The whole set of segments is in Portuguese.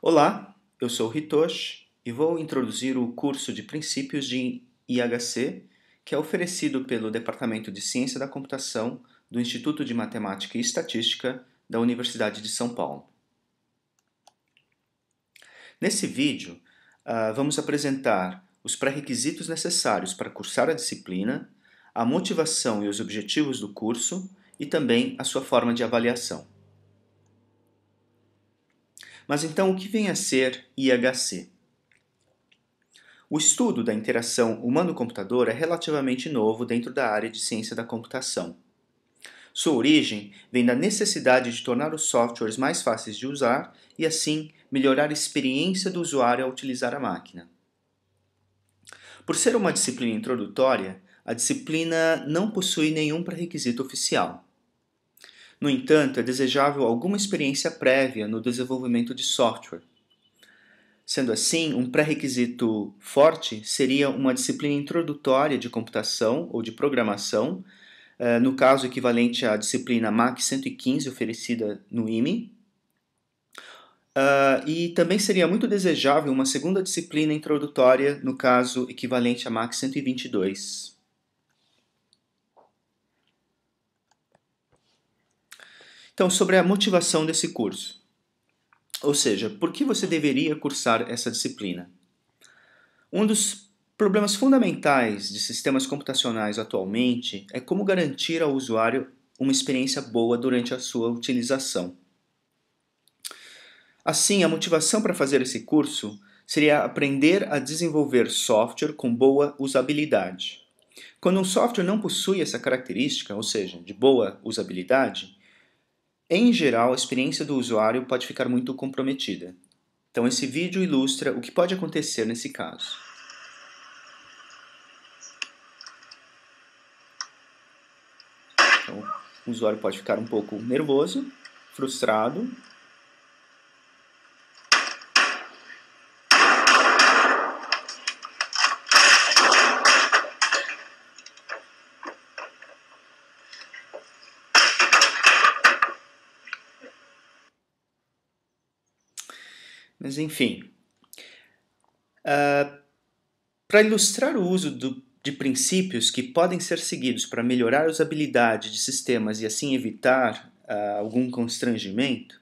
Olá, eu sou Hitoshi e vou introduzir o curso de princípios de IHC que é oferecido pelo Departamento de Ciência da Computação do Instituto de Matemática e Estatística da Universidade de São Paulo. Nesse vídeo, ah, vamos apresentar os pré-requisitos necessários para cursar a disciplina, a motivação e os objetivos do curso e também a sua forma de avaliação. Mas então, o que vem a ser IHC? O estudo da interação humano-computador é relativamente novo dentro da área de ciência da computação. Sua origem vem da necessidade de tornar os softwares mais fáceis de usar e, assim, melhorar a experiência do usuário ao utilizar a máquina. Por ser uma disciplina introdutória, a disciplina não possui nenhum pré-requisito oficial. No entanto, é desejável alguma experiência prévia no desenvolvimento de software. Sendo assim, um pré-requisito forte seria uma disciplina introdutória de computação ou de programação, eh, no caso equivalente à disciplina MAC 115 oferecida no IME. Eh, e também seria muito desejável uma segunda disciplina introdutória, no caso equivalente à MAC 122. Então, sobre a motivação desse curso. Ou seja, por que você deveria cursar essa disciplina? Um dos problemas fundamentais de sistemas computacionais atualmente é como garantir ao usuário uma experiência boa durante a sua utilização. Assim, a motivação para fazer esse curso seria aprender a desenvolver software com boa usabilidade. Quando um software não possui essa característica, ou seja, de boa usabilidade, em geral, a experiência do usuário pode ficar muito comprometida. Então, esse vídeo ilustra o que pode acontecer nesse caso. Então, o usuário pode ficar um pouco nervoso, frustrado Mas enfim. Uh, ah, para ilustrar o uso do, de princípios que podem ser seguidos para melhorar a usabilidade de sistemas e assim evitar uh, algum constrangimento,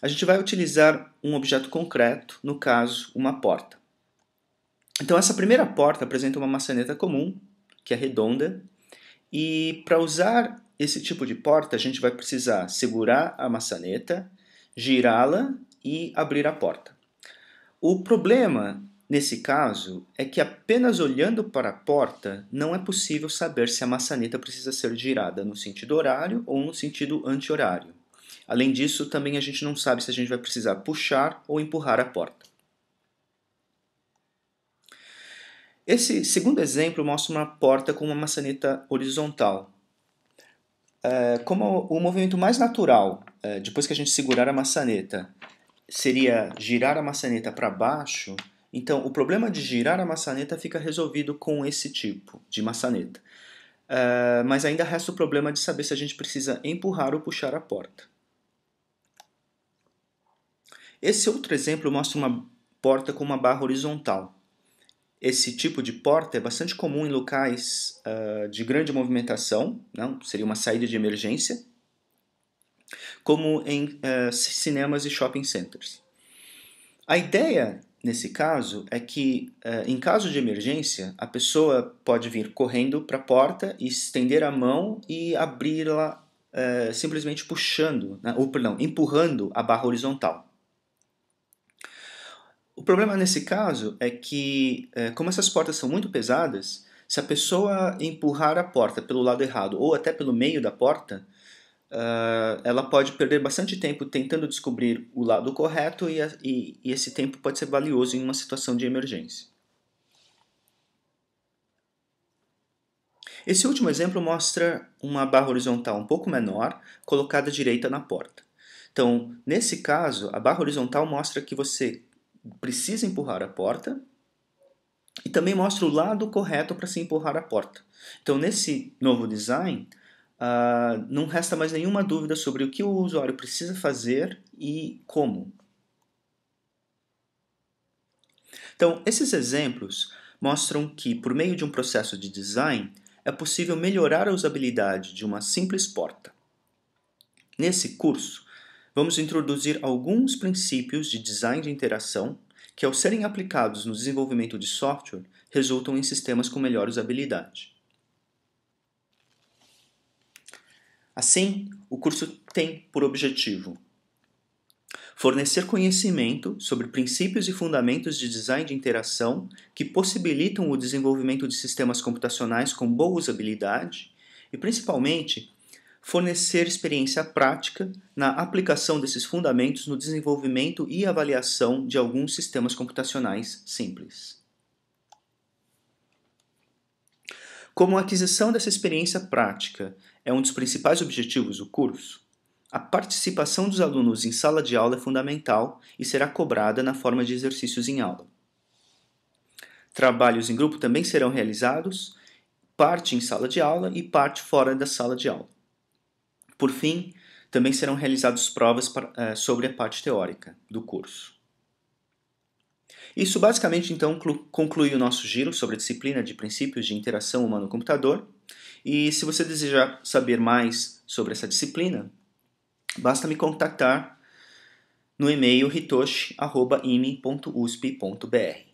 a gente vai utilizar um objeto concreto, no caso, uma porta. Então, essa primeira porta apresenta uma maçaneta comum, que é redonda, e para usar esse tipo de porta, a gente vai precisar segurar a maçaneta, girá-la e abrir a porta. O problema nesse caso é que apenas olhando para a porta não é possível saber se a maçaneta precisa ser girada no sentido horário ou no sentido anti-horário. Além disso, também a gente não sabe se a gente vai precisar puxar ou empurrar a porta. Esse segundo exemplo mostra uma porta com uma maçaneta horizontal. É, como o movimento mais natural, é, depois que a gente segurar a maçaneta, seria girar a maçaneta para baixo, então o problema de girar a maçaneta fica resolvido com esse tipo de maçaneta. Uh, mas ainda resta o problema de saber se a gente precisa empurrar ou puxar a porta. Esse outro exemplo mostra uma porta com uma barra horizontal. Esse tipo de porta é bastante comum em locais uh, de grande movimentação, não? seria uma saída de emergência, como em uh, cinemas e shopping centers. A ideia nesse caso é que, uh, em caso de emergência, a pessoa pode vir correndo para a porta e estender a mão e abri-la uh, simplesmente puxando, né, ou perdão, empurrando a barra horizontal. O problema nesse caso é que, como essas portas são muito pesadas, se a pessoa empurrar a porta pelo lado errado ou até pelo meio da porta, uh, ela pode perder bastante tempo tentando descobrir o lado correto e, a, e, e esse tempo pode ser valioso em uma situação de emergência. Esse último exemplo mostra uma barra horizontal um pouco menor colocada direita na porta. Então, nesse caso, a barra horizontal mostra que você precisa empurrar a porta e também mostra o lado correto para se empurrar a porta. Então, nesse novo design, Uh, não resta mais nenhuma dúvida sobre o que o usuário precisa fazer e como. Então, esses exemplos mostram que, por meio de um processo de design, é possível melhorar a usabilidade de uma simples porta. Nesse curso, vamos introduzir alguns princípios de design de interação que, ao serem aplicados no desenvolvimento de software, resultam em sistemas com melhor usabilidade. Assim, o curso tem por objetivo fornecer conhecimento sobre princípios e fundamentos de design de interação que possibilitam o desenvolvimento de sistemas computacionais com boa usabilidade e, principalmente, fornecer experiência prática na aplicação desses fundamentos no desenvolvimento e avaliação de alguns sistemas computacionais simples. Como a aquisição dessa experiência prática é um dos principais objetivos do curso, a participação dos alunos em sala de aula é fundamental e será cobrada na forma de exercícios em aula. Trabalhos em grupo também serão realizados, parte em sala de aula e parte fora da sala de aula. Por fim, também serão realizadas provas eh, sobre a parte teórica do curso. Isso basicamente então conclui o nosso giro sobre a disciplina de princípios de interação humano-computador. E se você desejar saber mais sobre essa disciplina, basta me contactar no e-mail hitoshi.ime.usp.br.